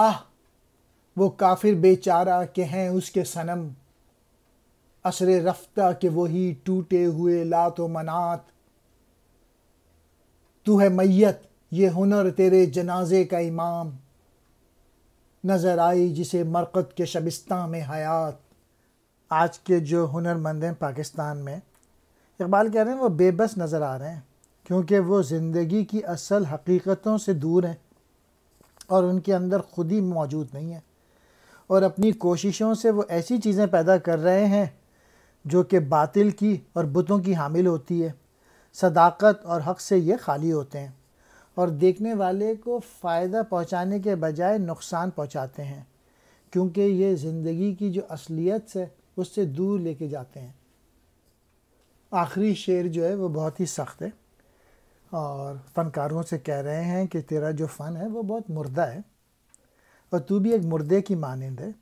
आह वो काफिर बेचारा के हैं उसके सनम असर रफ्ता के वही टूटे हुए लात व मनात तू है मैयत ये हुनर तेरे जनाजे का इमाम नज़र आई जिसे मरकत के शबिस्तान में हयात आज के जो हुनरमंद हैं पाकिस्तान में इकबाल कह रहे हैं वो बेबस नज़र आ रहे हैं क्योंकि वो ज़िंदगी की असल हकीकतों से दूर हैं और उनके अंदर खुद ही मौजूद नहीं है और अपनी कोशिशों से वो ऐसी चीज़ें पैदा कर रहे हैं जो कि बातिल की और बुतों की हामिल होती है सदाकत और हक से ये खाली होते हैं और देखने वाले को फ़ायदा पहुंचाने के बजाय नुकसान पहुंचाते हैं क्योंकि ये ज़िंदगी की जो असलियत है उससे दूर लेके जाते हैं आखिरी शेर जो है वो बहुत ही सख्त है और फ़नकारों से कह रहे हैं कि तेरा जो फ़न है वो बहुत मुर्दा है और तू भी एक मुर्दे की मानंद है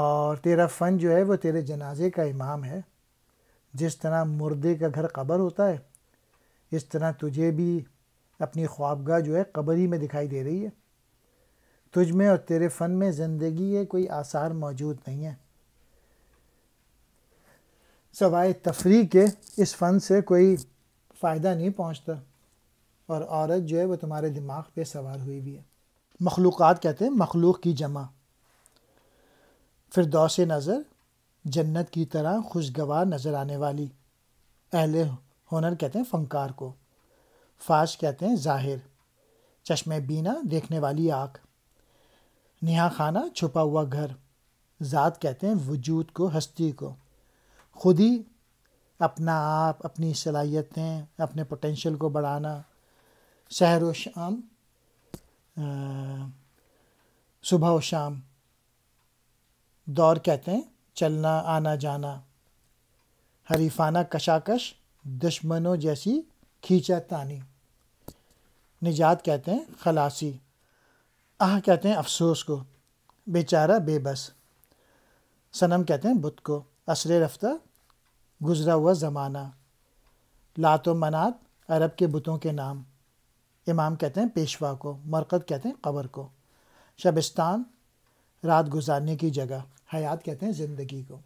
और तेरा फ़न जो है वो तेरे जनाजे का इमाम है जिस तरह मुर्दे का घर कबर होता है इस तरह तुझे भी अपनी ख्वाबगाह जो है कबर ही में दिखाई दे रही है तुझ में और तेरे फ़न में ज़िंदगी के कोई आसार मौजूद नहीं है सवाए तफरी के इस फ़न से कोई फ़ायदा नहीं पहुँचता और औरत जो है वो तुम्हारे दिमाग पे सवार हुई भी है मखलूक़ कहते हैं मखलूक़ की जमा फिर दौस नज़र जन्नत की तरह खुशगवार नज़र आने वाली अहल हुनर कहते हैं फ़नकार को फाश कहते हैं ज़ाहिर चश्मे बीना देखने वाली आँख नेहा खाना छुपा हुआ घर ज़ात कहते हैं वजूद को हस्ती को खुद ही अपना आप अपनी सलाहियतें अपने पोटेंशियल को बढ़ाना शहर व शाम सुबह व शाम दौर कहते हैं चलना आना जाना हरीफाना कशाकश दुश्मनों जैसी खींचा तानी निजात कहते हैं खलासी आह कहते हैं अफसोस को बेचारा बेबस सनम कहते हैं बुत को असर रफ्ता गुजरा हुआ ज़माना लात मनात अरब के बुतों के नाम इमाम कहते हैं पेशवा को मरकत कहते हैं कबर को शबिस्तान रात गुजारने की जगह हयात कहते हैं ज़िंदगी को